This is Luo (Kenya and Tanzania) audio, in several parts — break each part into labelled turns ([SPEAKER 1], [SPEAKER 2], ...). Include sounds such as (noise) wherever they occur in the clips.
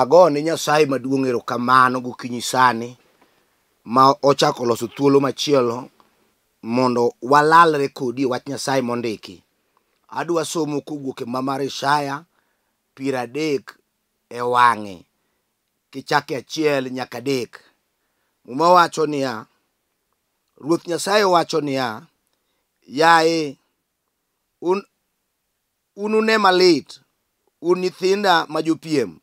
[SPEAKER 1] ago ni nyasaye maduong' erokamano gokinyi sani ma ochako loso thuolo machielo mondo walalre kodi e wach nyasaye mondiki adwa somo kowuok e mamar ishaya piero adek e wang'e kichake achiel nyaka adek muma wacho niya ruoth nyasaye wacho niya yaye un, un une malit un nyithinda ma jopiem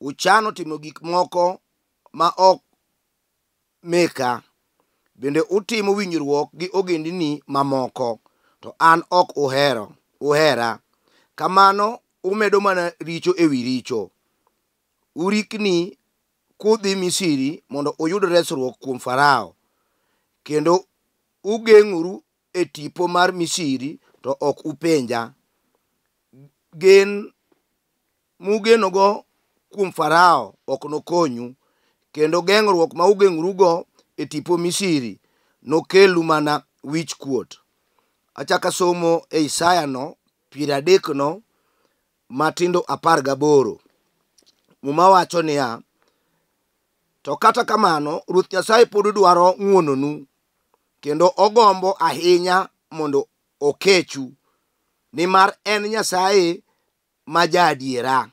[SPEAKER 1] uchano timo gik moko ma ok meka bende utimo winjruok gi ogendini mamoko to an ok uhero uhera kamano umedo mana richo ewi richo urikni kudhi misiri mondo uyud resruok kuom farao kendo ugeng'oru e tipo mar misiri to ok upenja gen mugenogo kuom farao ok nokonyu kendo geng'ruok ma ugeng'rugo e tipo misiri nokelu mana wich kuot achaka somo e isaya no piero adek no matindo apar gaboro muma wacho niya to kata kamano ruoth nyasaye pod dwaro ng'wononu kendo ogombo ahinya mondo okechu nimar en nyasaye ma jaadiera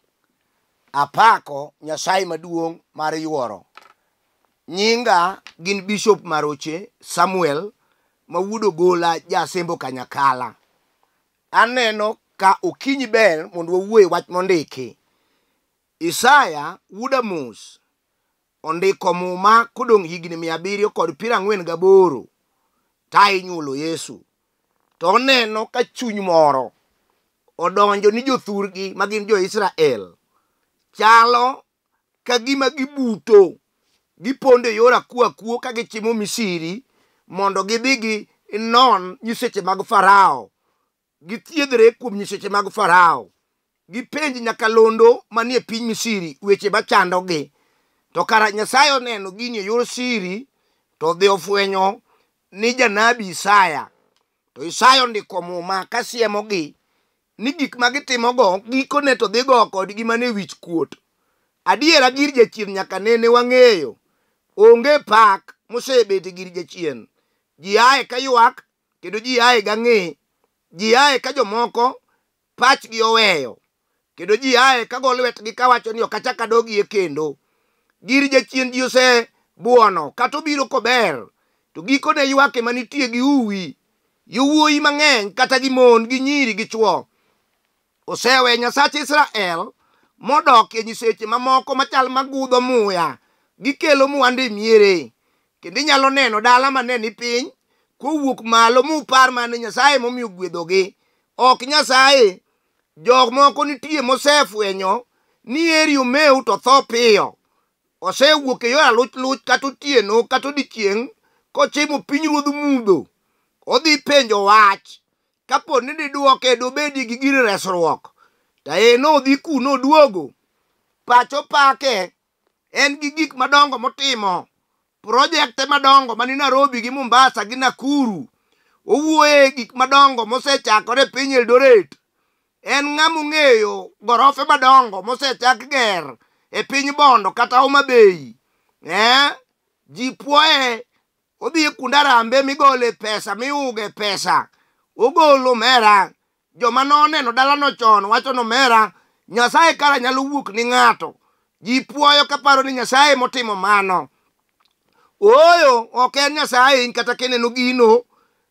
[SPEAKER 1] apako nyasaye maduong' mar yuoro nyinga gin bishop maroche samuel mawudo gola jasembo kanyakala aneno ka okinyi ber mondo wawuoye wach mondiki isaya wudamus ondiko muma kodong' higni mia abiriyo kod piro ang'wen gaboro ta inyulo yesu to oneno ka chuny moro odonjo ni jothurgi ma gin jo israel chalo ka gima gibuto gipondo e yor akuo akuo ka gichimo misiri mondo gidhi gi non nyiseche mag farao githiedhre kuom nyiseche mag farao gipenj nyakalondo manie piny misiri weche machandogi to kara nyasaye oneno gini e yor siri to dhi ofwenyo ni janabi isaya to isaya ondiko muma kasiemogi ni gik ma gitimogo gikone to dhi go kodgi mana e wich kuot. Adiera gir jachien nyaka nene wang'eyo. Onge pak mosebet e gir jachien. Ji ae ka ywak kendo ji ae gang'e. Ji ae ka jomoko pachgi oweyo. Kendo ji ae ka go lwetgi kawacho ni okachaka dogi e kendo. Gir jachien ji ose buono kata obiro kober. To gikone ywake manitie gi uwi. Yowuoyi mang'eny kata gi mon, gi nyiri, gi chuo. osewe nyasach israel modokie nyiseche mamoko machal magudho muya gikelo mwandu e miere kendo inyalo neno dala mane ni piny kowuok malo mupar mane nyasaye momiyo gwedhogi ok nyasaye jok moko nitie mosefwenyo ni eri omew to tho piyo osewuok e yor aluchluch kata otieno kata odiechieng' kochimo piny ruodh mudho odhi penjo wach kapo ni diduoke dobedi gi gir resruok tae nodhi kunoduogo pacho pake en gi gik madongo motimo projekte madongo mani narobi gi mombasa gi nakuru owuoye e gik madongo mosechakore e piny eldoret en ng'ama ung'eyo gorofe madongo mosechak ger e piny bondo kata uma bei eh? ji puoye odhi e kunda rambe migole pesa miuge pesa ogolo mera joma noneno dalano chon wacho nomera nyasaye kara nyalo wuok ni ng'ato ji puoyo kaparo ni nyasaye motimo mano ooyo ok en nyasaye in kata kineno gino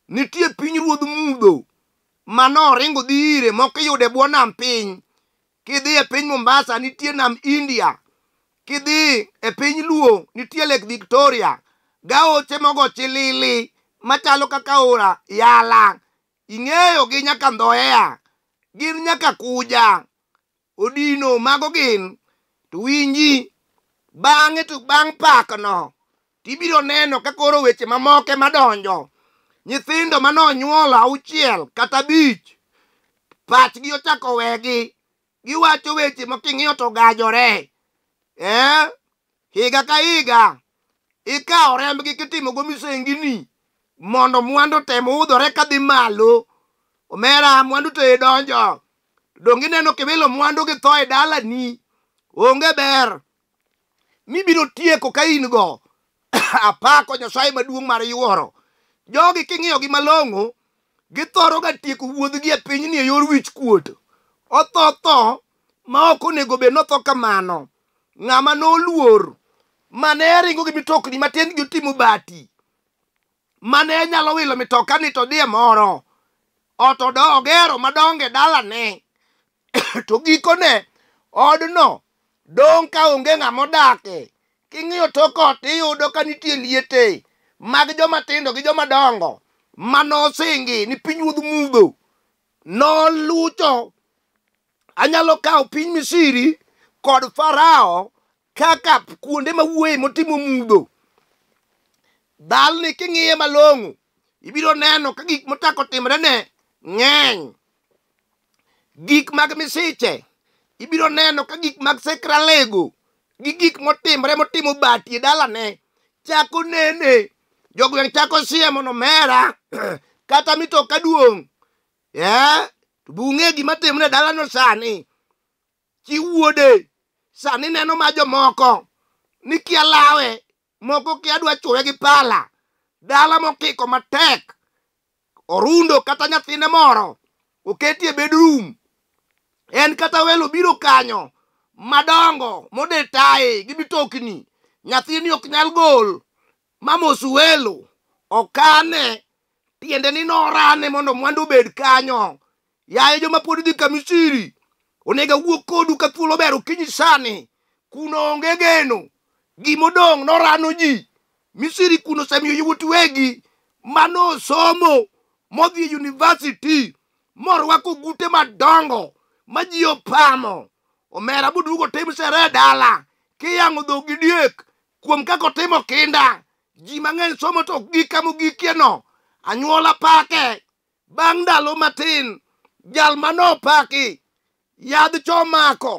[SPEAKER 1] nitie piny ruodh mudho manoringo dhi ire mok yude e bwo nam piny kidhi e piny mombasa nitie nam india kidhi e piny luo nitie lake victoria gaoche mogo chilili machalo kaka ora yala ing'eyo gi nyaka ndhoea gin nyaka kuja odino mago gin to winji bang'e to bang' pakno tibiro neno ka koro weche mamoke madonjo nyithindo manonyuolo auchiel kata bich pachgi ochako wegi giwacho weche making'iyo to gajore e higa ka higa ikawo rembgi kitimogo misengini mondo mwandu tem udhore kadhi malo omera mwandu to idonjo donge neno kiwilo mwandu gi tho e dala ni onge ber mibiro tieko ka in go (coughs) apako nyasaye maduong' mar yuoro jogi king'iyo gi malong'o githoro ga tieko wuodhgi e piny ni e yor wich kuot otho tho ma ok onego bed notho kamano ng'ama noluor mane ringo gi mitokni matin gi otimo bati mane nyalo wilo mitoka ni to die moro oto do ogero madonge dalane (coughs) to gikone odno dong ka onge ng'ama odake king'iyo tok ot iyudo ka nitie liete mag joma tindo gi joma dongo manosingi ni piny wuodh mudho nolucho anyalo kawo piny misiri kod farao kaka kuonde mawuoye motimo mudho dhalni king'iye malong'o ibiro neno ka gik mochako timrene ng'eny gik mag misiche ibiro neno ka gik mag sekralego gi gik motimre motimo bati e dalane chako nene jogweng' chako siemo nomera (clears throat) kata mitoka duong' yeah? bung'e gima timre dalano sani chiwuode sani neno ma jomoko ni kialawe moko kia dwa chuoye gi pala dala mokiko matek orundo kata nyathine moro oketie e bedroom en kata welo biro kanyo madongo modetai gi mitokni nyathini ok nyal gol mamos welo okane tiende ni norane mondo mwandu obed kanyo yaye joma pod dhi kamisiri onego awuok kodu ka thuolo ber okinyi sani kuno onge geno gimodong norano ji misiri kuno osemiyo yiwut wegi manosomo modhi e univesity morwako gute madongo ma ji opamo omera boduogo tim sere dala kiyang'o dho gi diek kuom kaka otimo kinda ji mang'eny somo to ok gikamogikieno anyuola pake bang' ndalo matin jal manopaki yadh chomako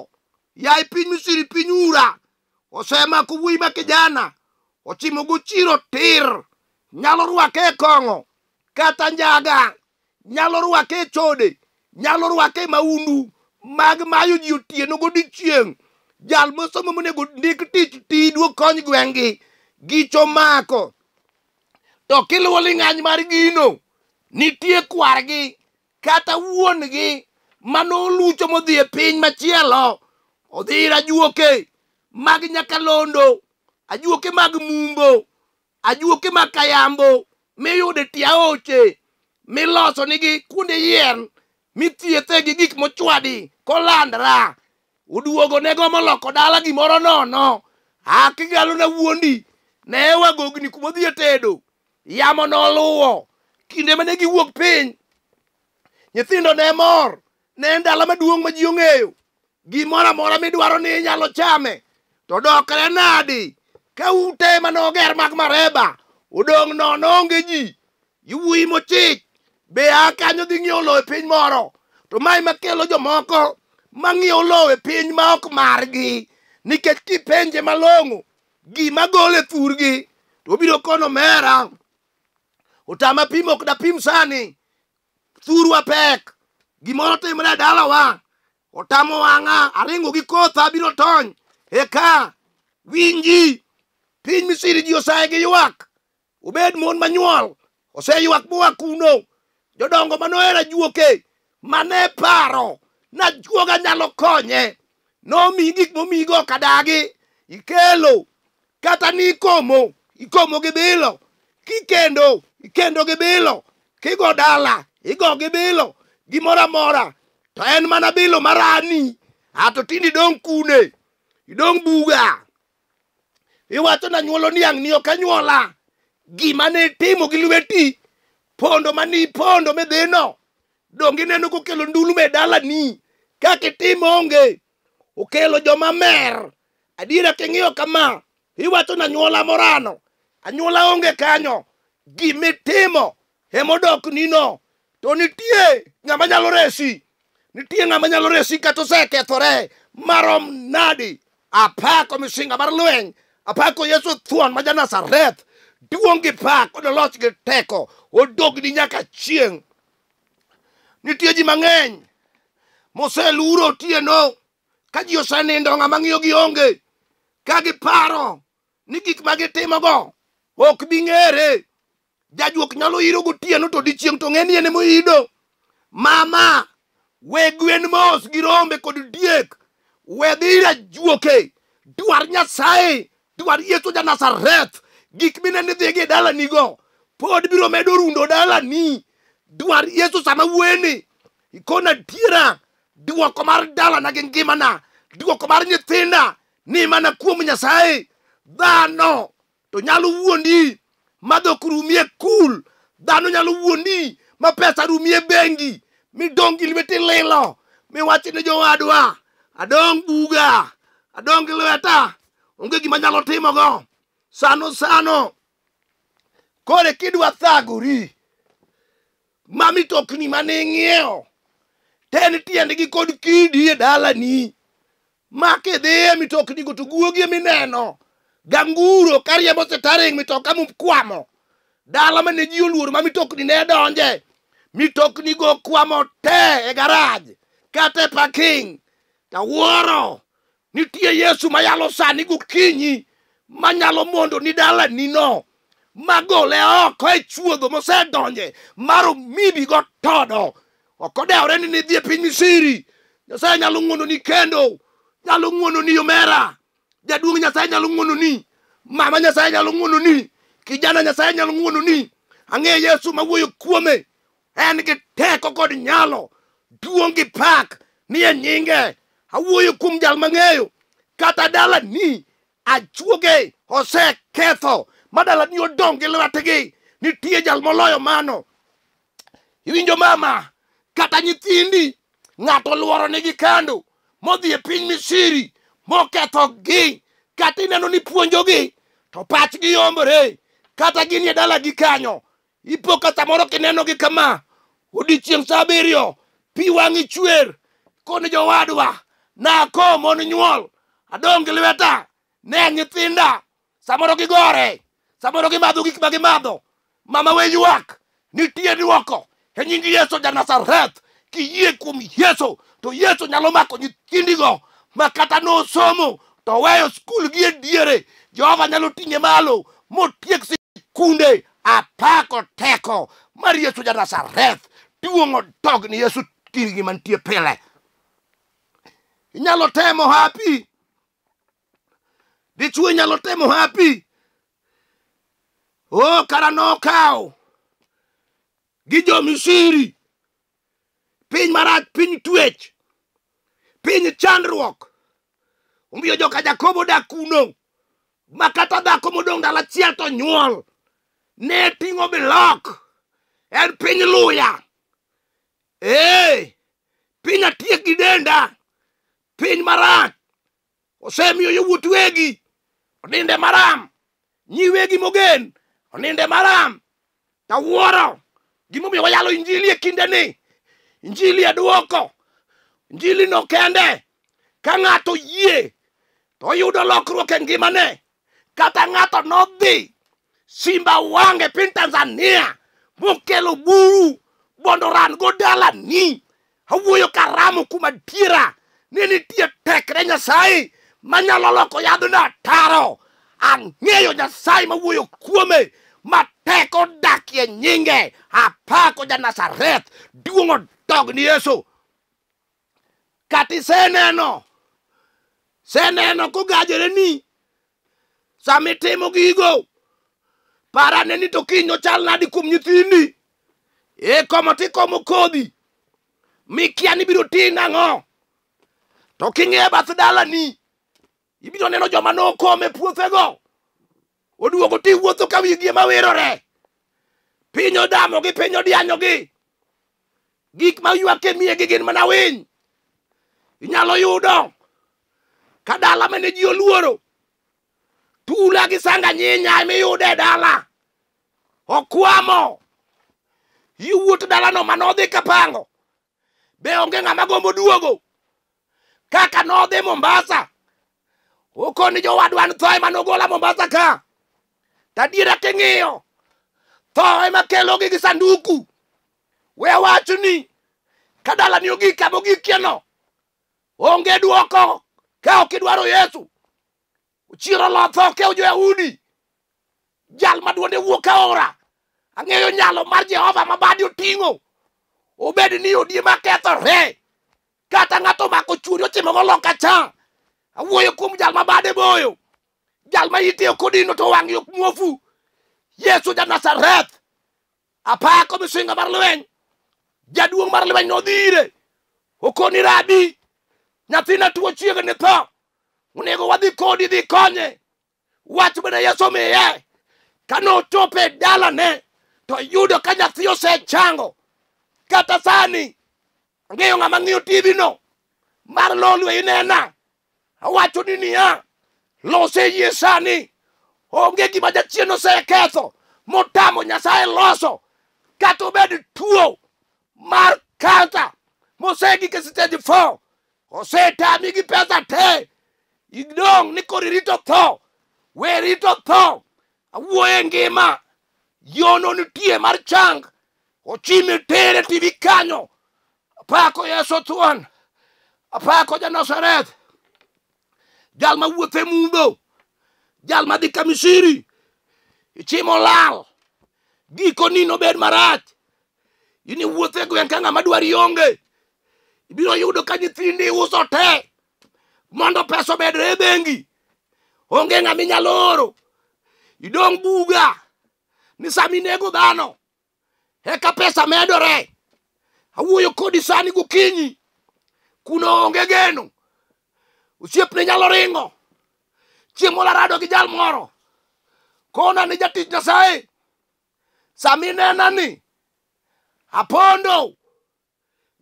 [SPEAKER 1] yai piny misiri piny ura osemako wuoyi ma kijana ochimo gochiro tir nyalo rwake e kong'o kata njaga nyalo rwake e chode nyalo rwake e maundu mag mayo ji otieno godichieng' jal mosomo monego ndik tich tidwo kony gweng'gi gicho mako to kiluwo ling'any mar gino nitie kwargi kata wuon gi manolucho modhi e piny machielo odhi rajuoke okay. mag nyakalondo ajuoke mag mumbo ajuoke mag kayambo miyude tiaoche miloso nigi kuonde yien mithiethe gi gik mochwadi kolandra uduogo nego moloko dala gimoro nono akigalo na wuondi ne wagogni kumodhie tedo yamo noluwo kinde mane giwuok piny nyithindo ne mor ne en dala maduong' ma ji ong'eyo gimoro amora midwaro ni inyalo chame to dokre nadi ka ute manoger mag mareba odong' nono onge ji iwuoyi mochich be a kanyo dhi ng'iewo lowo e piny moro to mae makelo jomoko mang'iewo lowo e piny ma ok margi nikech kipenje malong'o gima gole thurgi to biro kono mera otama pimo ok dapim sani thurwa pek gimoro timre e dalawa otamo wang'a aringo gi kotha abiro tony eka winji piny misiri ji osaye gi ywak ubed mon manyuol oseywak moa kuno jodongo manoera juoke mane paro najuoga nyalo konye nomi gik momigo kadagi ikelo kata ni ikomo ikomo gi bilo kikendo ikendo gi bilo kigo dala igo gi bilo gimoro amora to en mana bilo marani ato tindi dong kune idong buga iwacho na nyuolo niang' ni ok anyuola gima ne timo gi lweti pondo mani pondo medheno dong ineno kokelo ndulume dalani kaka itim onge okelo joma mer adiera king'iyo kama iwacho na anyuola morano anyuola onge kanyo gimitimo emodok nino to nitie ng'ama nyalo resi nitie ng'ama nyalo resi kata osekethore marom nadi apako misinga mar lweny apako yesu thuon ma janasareth duong' gi pak kod loch gi teko odogni nyaka chieng' nitie ji mang'eny moseluro tieno ka ji osenindo ng'ama ng'iyo gionge ka giparo ni gik ma gitimogo ok bi ng'ere jajuok nyalo iro gotieno to dichieng' to ng'e ni ene moido mama we gwen mos gi rombe kod diek we dhi ir ajuoke dwar nyasaye dwar yetho ja nazareth gik mine nidhi gi e dalanigo pod biro medo rundo dalani dwar yetho sama wuoyeni ikona adiera dwoko mar dalana gi ngimana dwoko mar nyithinda ni mana kuom nyasaye dhano to nyalo wuondi ma dhok rumie kul dhano nyalo wuondi ma pesa rumie bengi midong' gi lweti lilo miwach ni jowadwa adong buga adong gi lweta onge gima nyalo timogo sano sano kore kidwa thagori ma mitokni mani ing'iewo ten tiendgi kod kidi e dalani ma kidhie mitoknigo to guogi emineno ganguro kariembo sitaring mitoka mokwamo dala mane ji oluoro ma mitokni ne donje mitoknigo kwamo te e garaj kata e parking Nyawuoro, nitie Yesu mayalo sani gokinyi manyalo mondo ni dala nino magole oko e chuodho mosedonje mar omibi go todo. Ok odewore ni nidhi e piny Misiri. Nyasaye nyalo ng'uono ni kendo. Nyalo ng'uono ni omera. Jaduong' Nyasaye nyalo ng'uono ni. Mama Nyasaye nyalo ng'uono ni. Kijana Nyasaye nyalo ng'uono ni. Ang'e Yesu mawuoyo kuome. En gi teko kod nyalo. Duong' gi pak. Ni e nyinge. Awuoyo kuom jal mang'eyo kata dala ni achuoge oseketho ma dala ni odong' gi lwetgi nitie jal moloyo mano. Iwinjo mama kata nyithindi ng'ato luoro nigi kando modhi e piny Misiri moketho gi kata ineno ni puonjogi to pachgi yombre kata gin e dala gi kanyo ipo ka samoro kineno gi kama odiochieng' sa abiriyo pi wang'i chwer kone jowadwa nako mon nyuol adong gi lweta ne nyithinda samoro gigore samoro gimadho gik ma gimadho mama we ywak nitie dwoko e nying yeso ja nazareth kiyie kuom yeso to yeso nyalo mako nyithindigo ma kata nosomo to weyo skul gi e diere jehova nyalo ting'e malo motiek sikunde apako teko mar yeso ja nazareth tuong'o dog ni yeso kirgi mantie pile inyalo temo hapi dichuo inyalo temo hapi o oh, kara nokaw gi jo misiri piny marach piny twech piny chandruok omiyo joka jakobo dak kuno ma kata dhako modong' ndalo achiel to nyuol ne ting'o bilok en piny luya ee piny atiek gi denda piny marach osemiyo yowuot wegi oninde maram nyiwegi mogen oninde maram tawuoro gimomiyo wayalo injili e kindeni injili e duoko injilino kende ka ng'ato yie to yudo lokruok e ngimane kata ng'ato nodhi simba wange piny tanzania mokelo buru bondo ran go dalani awuoyo karamo kuma diera ni nitie tekre nyasaye manyalo loko yadhna ataro ang'eyo nyasaye mawuoyo kuome mateko dakie nyinge apako janasareth duong' odog ni yeso kati seneno seneno kogajore ni samitimo gigo parane ni to kiny ochal nadi kuom nyithindi ikomo e tikomo kodhi mikia ni biro ti nang'o To king'e bath dalani, ibiro neno joma nokome puothego. Oduogo ti wuotho ka wigi ema wirore. Piny odamo gi piny odianyo gi. Gik ma ywake miye gi gin mana winy. Inyalo yudo ka dala mane ji oluoro. Tula gi sanga nyinya emiyude e dala. Okwamo. Yiwuot dalano manodhi kapango. Be onge ng'ama gombo duogo. kaka nodhi Mombasa. Uko ni jowadwa ni tho ema nogola Mombasa ka. Tadira king'iyo. Tho ema kelo gi sanduku. We wacho ni kadala ni ogik kama ogikieno. Onge duoko ka okidwaro Yesu. Uchiro lo tho ke ujo Yahudi. Jal maduonde wuok aora. Ang'eyo nyalo mar Jehova mabadi oting'o. Obed ni odi makethore. Hey. kata ng'ato omako chuori otimogo loka cha awuoyo kuom jal ma bade boyo jal ma itiyo kodino to wang' yok muofu yesu ja nazareth apako misinga mar lweny jaduong' mar lweny nodhire okoni rabi nyathina tuo chiegni tho onego wadhi kodi dhi konye wach mane yesu miye kanochope dalane to yudo ka nyathi osechango kata sani ng'eyo ng'ama ng'iyo tv no mar lolwe inena awacho ni niya lose yie sani onge gima jachien oseketho motamo nyasaye loso kata obed tuo mar kanta mosegi ke stage 4 osetami gi pesa te idong' ni kori rito tho we rito tho awuoye ngima yono nitie mar chang ochime tere tv kanyo apako yeso thuon apako ja nasareth jal ma wuothe e mudho jal madhi kamisiri ichimo lal giko ni nobed marach ini wuothe e gweng' ka ng'ama dwari onge ibiro yudo ka nyithindi uso te mondo pesa obedre e bengi onge ng'ama inyalo oro idong' buga ni sami nego dhano eka pesa medore awuoyo kodi sani gokinyi kuno onge geno osiepne nyalo ringo chieng' molarado gi jal moro kona ni jatich nyasaye sami nena ni apondo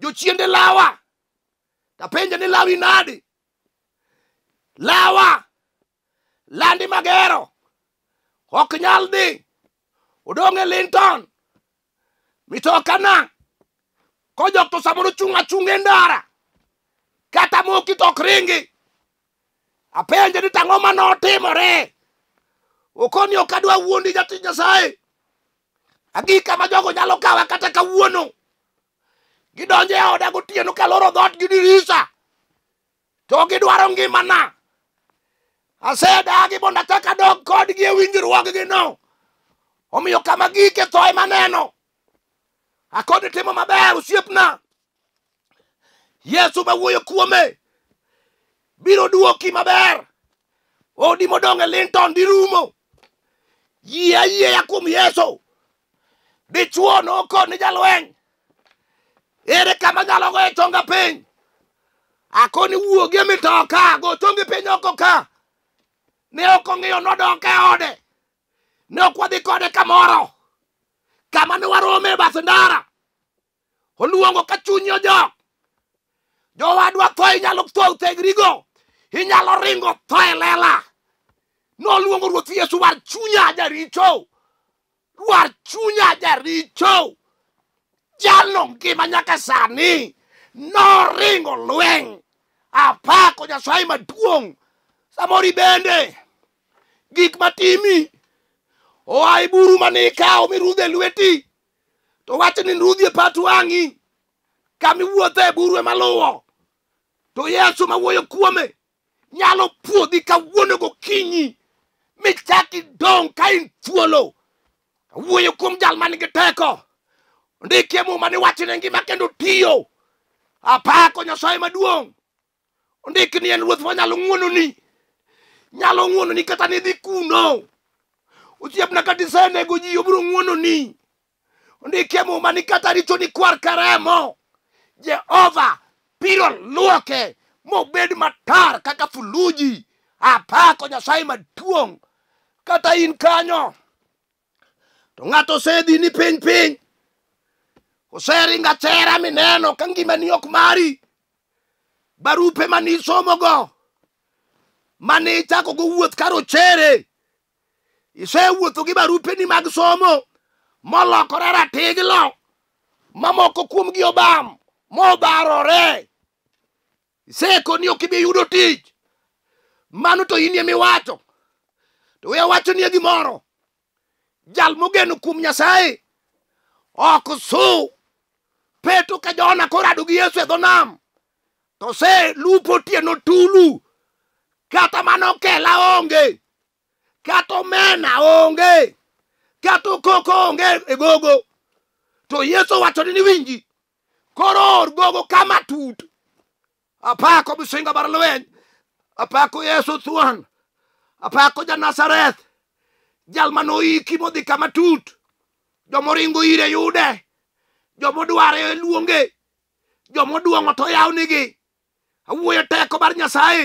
[SPEAKER 1] jochiende lawa tapenje ni lawi nadi lawa landi magero ok nyal dhi odong' e linton mitokana kojok to samoro chung' achung' e ndara kata moki tok ringi apenje ni tang'o manotimore okoni ok adwa wuondi jatij nyasaye agi kama jogo nyalo kawa kata kawuono gidonje e oda gotieno kaloro dhot gi dirisa to gidwaro ngimana asedagi mondo achak adog kodgi e winjruoggino omiyo kama gike thoe maneno akone timo maber osiepna yesu mawuoyo kuome biro duoki maber odi modong e linton dirumo yie ayieya kuom yesu dichuo nokone jalweny ere kama nyalo goye chonga piny akoni wuogi e mitoka go chongi e piny oko ka ne ok ong'iyo nodoke ode ne ok wadhi kode kamoro kama ne warome e bath ndara oluongo ka chuny ojok jowadwa tho inyalo tho uthegrigo inyalo ringo tho e lela noluongo ruoth yesu war chunya jaricho war chunya jaricho jalno ngima nyaka sani noringo lweng apako nyasaye maduong' samori bende gik matimi oa e buru mane ikawo mirudhe lweti to wach ni nrudhi e pat wangi kamiwuothe e buru emaluwo to yesu mawuoyo kuome nyalo puodhi kawuono gokinyi michaki dong ka in thuolo wuoyo kuom jal manigi teko ndikie muma ni wachne ngima kendo tiyo apako nyasaye maduong' ndik ni en ruoth manyalo ng'uononi nyalo ng'uononi kata nidhi kuno usiebna katisene ji obiro ng'wononi ondike muma ni kata richo ni kwar karemo jehova piro luoke mobed matar kaka fuluji apako nyasaye maduong' kata in kanyo to ng'ato osedhi ni piny piny oseringa chera mineno ka ngimani ok mari barupe mani mane ichakogo wuoth karochere isewuotho gi barupeni mag somo molokore ratiglo mamoko kuomgi obam mobarore isekoni ok ibi yudo tich mano to inie miwacho to we wacho nie gimoro jal mogeno kuom nyasaye ok su peto ka jona korado gi yesu e dho nam to se lupo tieno tulu kata mano kela onge kata omena onge kata okoko onge e gogo to yeso wachoni ni winji koro or gogo kama tut apako misinga mar lweny apako yeso thuan apako ja nazareth jal manoiki modhi kama tut jomoringo ire yude jomodware luonge jomoduong'o to yaw nigi awuoyo teko mar nyasaye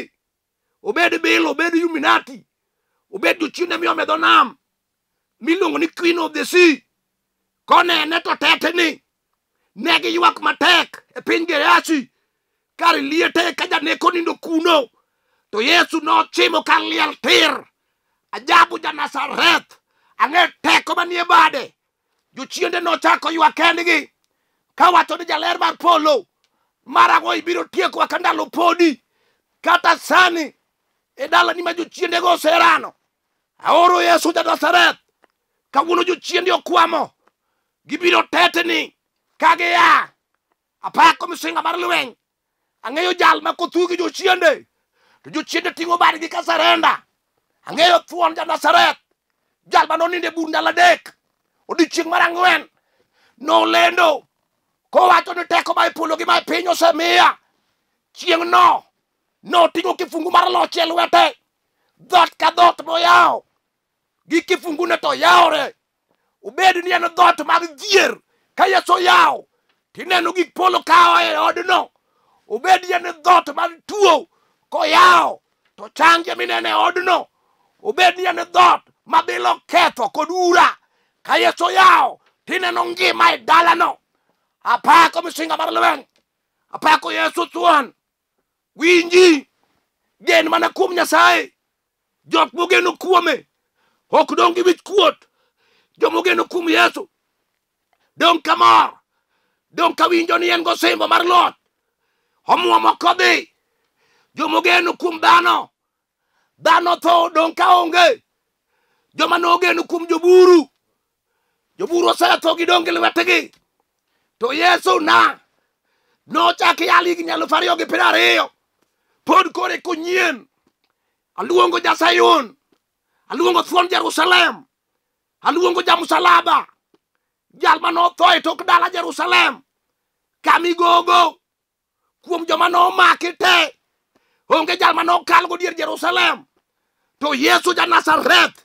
[SPEAKER 1] obed bil obed yuminati obed jochiende mi omedho nam miluongo ni queen of the sea konene to tetni ne giywak matek e piny gerasi kar liete ka janeko nindo kuno to yesu nochimo ka liel tir ajabu janasareth ang'e teko manie bade jochiende nochako ywak kendgi kawacho ni jaler mar polo marago ibiro tiekwa ka ndalo podi kata sani e dala ni ma jochiende go oserano aoro yesu ja nazareth kawuono jochiende okwamo gibiro tetni ka giya apako misinga mar lweny ang'eyo jal ma kothugi jochiende to jochiende ting'o badgi ka sarenda ang'eyo thuon ja nazareth jal ma noninde bur ndaladek odiochieng' mar ang'wen nolendo kowacho ni teko ma ipulo gi ma piny osemiya chieng'no noting'o kifungu mar loch e lwete dhot ka dhot moyawo gi kifungune to yawore ubed ni en dhot mag dhier ka yeso yawo tineno gik polo kawo e odno ubed ni en dhot mag tuo koyawo to change minene odno ubed ni en dhot mabilo ketho kod ura ka yeso yawo tineno ngima e dalano apako misinga mar lweng apako yeso thuon winji gen mana kuom nyasaye jok mogeno kuome ok dong gi wich kuot jomogeno kuom yesu dong kamor dong kawinjo ni en gosimbo mar loth omuomo kodhi jomogeno kuom dhano dhano tho dong kaonge joma nogeno kuom joburu joburu osetho gidong gi lwetgi to yesu na nochak yali gi nyalufu ariyo gi piro ariyo pod kore konyien aluongo ja sayun aluongo thuon jerusalem aluongo ja musalaba jal manotho e tok dala jerusalem kamigogo kuom joma nomaki te onge jal manokalgo dier jerusalem to yesu ja nazareth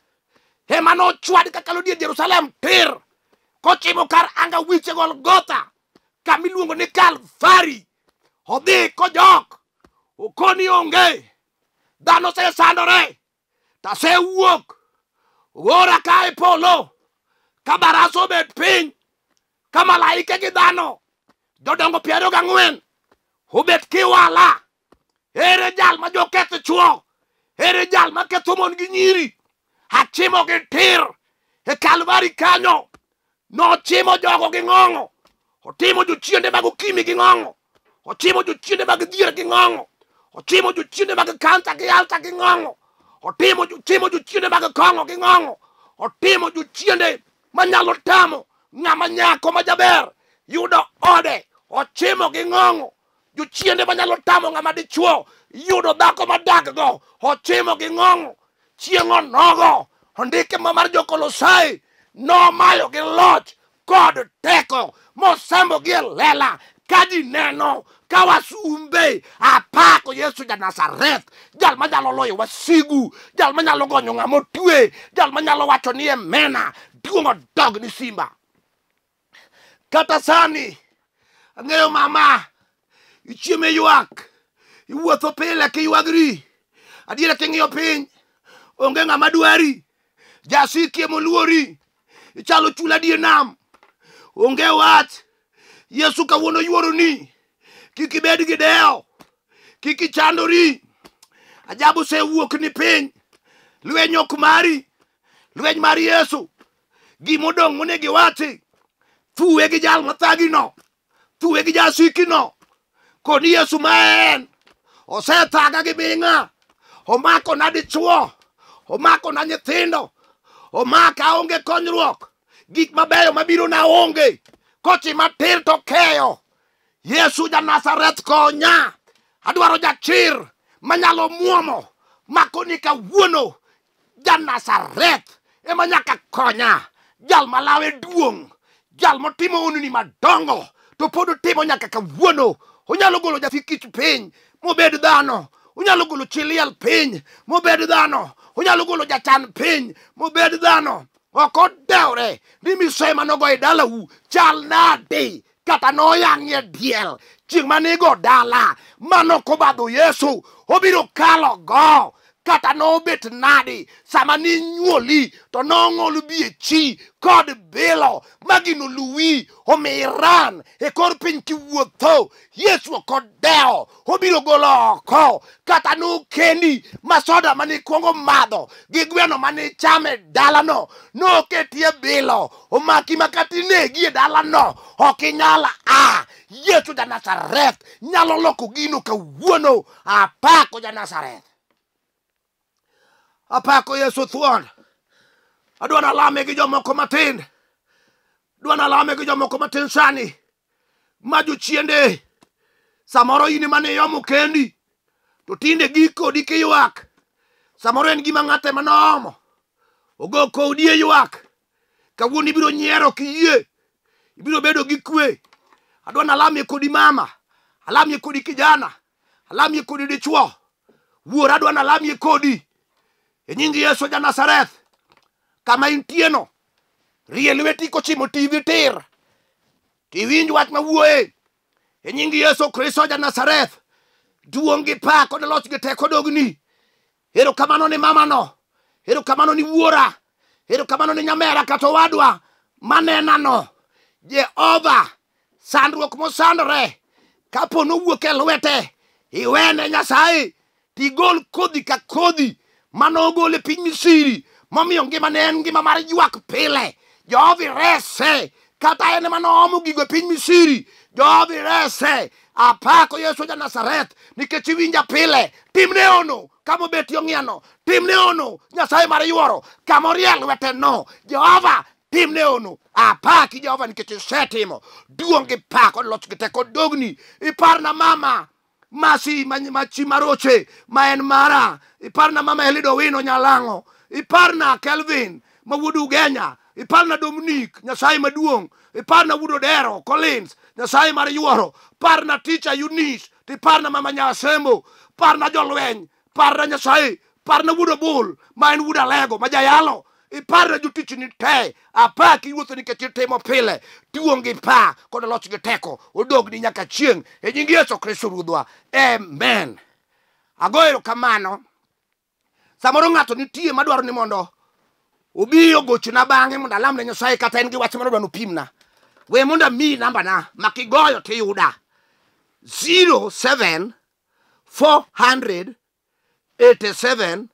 [SPEAKER 1] ema nochwad kakalo dier jerusalem tir kochimo kar anga wiche golgotha kamiluongo ni kalvari odhi kojok okoni onge dhano osesandore tasewuok ogora ka e polo ka baraso obet piny ka malaike gi dhano jodongo piero gang'wen obet kiwala ere jal ma joketh chuo ere jal maketho mon gi nyiri achimo gi tir e kalvari kanyo nochimo jogo gi ng'ong'o otimo jochiende mag okimi gi ng'ong'o otimo jochiende mag dhier gi ng'ong'o otimo jochiende mag kansa gi alta gi ng'ongo otimo otimo jochiende mag kongo gi ng'ongo otimo jochiende manyalo tamo ng'ama nyako majaber yudo ode ochimo gi ng'ongo jochiende manyalo tamo ng'ama dichuo yudo dhako madak go ochimo gi ng'ongo chieng onogo ondike ma mar jokolosai nomayo gi loch kod teko mosembo gi elela kadi neno ka wasumbe apako yesu ja nazareth jal manyalo loyo wasigu jal manyalo gonyo ng'ama otwe jal manyalo wacho ni emena duong' odog ni simba kata sani ang'eyo mama ichieme ywak iwuotho pile kiywagri adiera king'iyo piny onge ng'ama dwari jasikiemo luori ichalo chula die nam onge wach Yesu kawuono yuoroni. Kik ibed gi dewo. Kik ichandori. Ajabu osewuok ni piny. Lweny ok mari. Lweny mar Yesu. Gima odong' monego iwachi. Thuwe gi jal mathagino. Thuwe gi jasikino. Koni Yesu ma en. Osethaga gi minga. Omako na dichuo. Omako na nyithindo. Omaka aonge konyruok. Gik mabeyo mabiro na onge. kochi matir to keyo yesu ja nazareth konya adwaro jachir manyalo muomo makoni kawuono ja nazareth ema nyaka konya jal malawe duong jal motimo onuni madongo to pod otimo nyaka kawuono onyalo golo jasikich piny mobed dhano onyalo golo chiliel piny mobed dhano onyalo golo jachan piny mobed dhano ok odewre ni misoye manogo e dalau chal nade kata noyang'e diel chieng' manigo dala manokobadho yesu obiro kalo go kata nobet nadi sama ninyuoli to nong'ol biechi kod bilo ma gino luwi omi iran e kor piny kiwuotho yesu kod dewo obiro golo oko kata nokendi ma soda manikuongo madho gi gweno manichame dalano noketie bilo omaki ma kata inegi e dalano ok inyal a yesu janasareth nyalo loko gino kawuono apako janasareth apako Yesu thuon. Adwana lame gi jomoko matin. Dwana lame gi jomoko matin sani. Maju chiende. Samoro ini mane yomu kendi. Tutinde giko di kiyuak. Samoro en gima ngate manomo. Ogo ko udie yuak. Kawuni ibiro nyero kiye. Ibiro bedo gikwe. Adwana alami kodi mama. Alami kodi kijana. Alami kodi dichuo. Wuor adwana alami kodi. Kodi. e nying yesu ja nasareth kama intieno rie lweti kochimo tivi tir tiwinj wach mawuoye e nying yesu kristo ja nasareth duong' gi pa kod loch gi teko dogni erokamano ni mamano erokamano ni wuora erokamano ni nyamera kata owadwa manenano jehova sandruok mosandore kapo nowuok e lwete iwene nyasaye tigol kodhi ka kodhi mane ogole piny misiri momiyo ngima ne en ngima mar ywak pile jovi rese kata en mane oomo gigo e piny misiri jovi rese apako yesu ja nazareth nikech iwinja pile timne ono kamobetio ng'iano timne ono nyasaye mar yworo kamorie lwete no jehova timne ono apaki jehova nikech isetimo duong' gi pako loch gi teko dogni iparna mama masi machimaroche ma en mara iparna mama helido wino nyalango iparna kelvin ma wuod ugenya iparna dominik nyasaye maduong iparna wuod odero collins nyasaye mar yuoro parna ticha yunis tiparna mama nyasembo parna jolweny parna nyasaye parna wuod obul ma en wuod alego ma jayalo iparre jotich ni te apa kiwuotho nikech itimo pile tiwong gi pa kod loch gi teko odogni nyaka chieng e nying yeso kristo ruodhwa amen agoero kamano samoro ng'ato nitie madwaro ni mondo obi ogochna bang'e mondo alamne nyasaye kata en gi wach mar dwano pimna we mondo ami namba na ma kigoyo tiyuda 07 400 87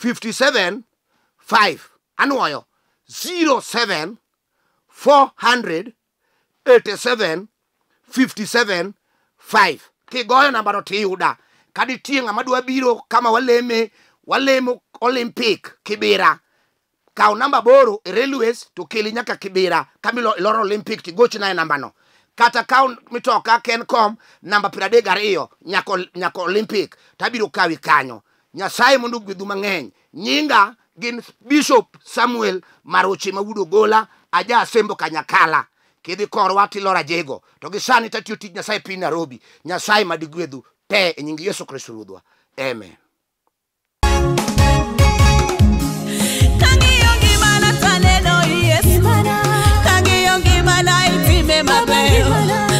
[SPEAKER 1] 57 5 anuoyo 07487575 kigoyo namba no tiyuda kaditie ng'ama dwa biro kama waleme walemo olympic kibira kaw namba aboro e railways to kili nyaka kibira kamiloro olympic tigochna e namba no kata kaw mitoka kencom namba piero adek gariyo nyaka olympic tabiro kawi kanyo nyasaye mondo gwedhu mang'eny nyinga gin Bishop Samuel Maroche ma Udogola, aja Asembo Kanyakala, kidhi korwa tilora jego. To gi sani tatiyo tij Nyasaye piny Nairobi. Nyasaye madigwedhu te e nying Yesu Kristo Ruodhwa. Amen. Mama, mama.